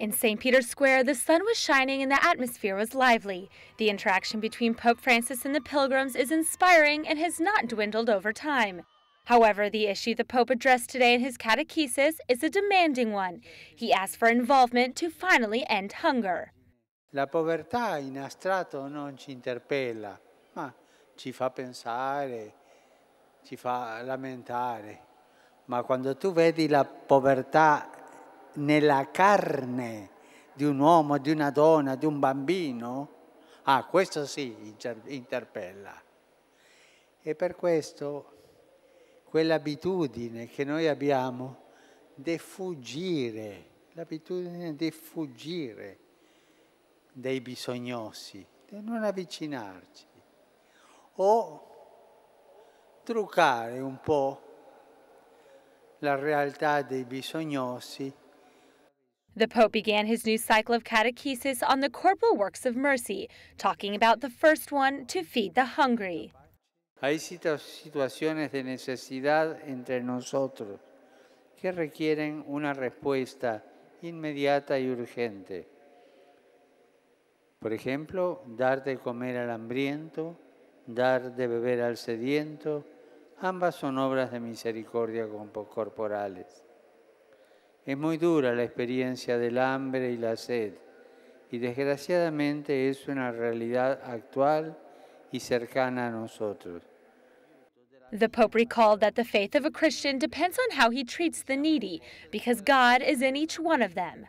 In St. Peter's Square, the sun was shining and the atmosphere was lively. The interaction between Pope Francis and the pilgrims is inspiring and has not dwindled over time. However, the issue the Pope addressed today in his catechesis is a demanding one. He asked for involvement to finally end hunger. La povertà in astratto non ci interpella, ma ci fa pensare, ci fa lamentare. Ma quando tu vedi la povertà nella carne di un uomo, di una donna, di un bambino, ah, questo sì interpella. E per questo quell'abitudine che noi abbiamo di fuggire, l'abitudine di fuggire dei bisognosi, di non avvicinarci, o truccare un po' la realtà dei bisognosi The Pope began his new cycle of catechesis on the corporal works of mercy, talking about the first one to feed the hungry. Hay situaciones de necesidad entre nosotros que requieren una respuesta inmediata y urgente. Por ejemplo, dar de comer al hambriento, dar de beber al sediento, ambas son obras de misericordia corporales. Es muy dura la experiencia del hambre y la sed y desgraciadamente es una realidad actual y cercana a nosotros. The Pope recalled that the faith of a Christian depends on how he treats the needy because God is in each one of them.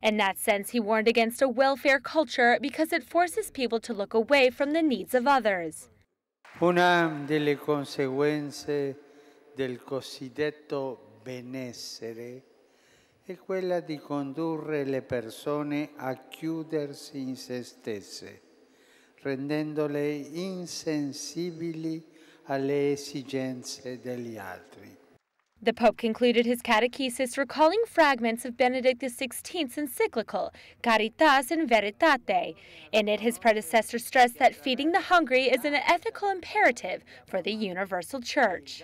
In that sense, he warned against a welfare culture because it forces people to look away from the needs of others. Una delle conseguenze del cosiddetto benessere è quella di condurre le persone a chiudersi in se stesse, rendendole insensibili alle esigenze degli altri. The Pope concluded his catechesis recalling fragments of Benedict XVI's encyclical, Caritas in Veritate. In it, his predecessor stressed that feeding the hungry is an ethical imperative for the universal church.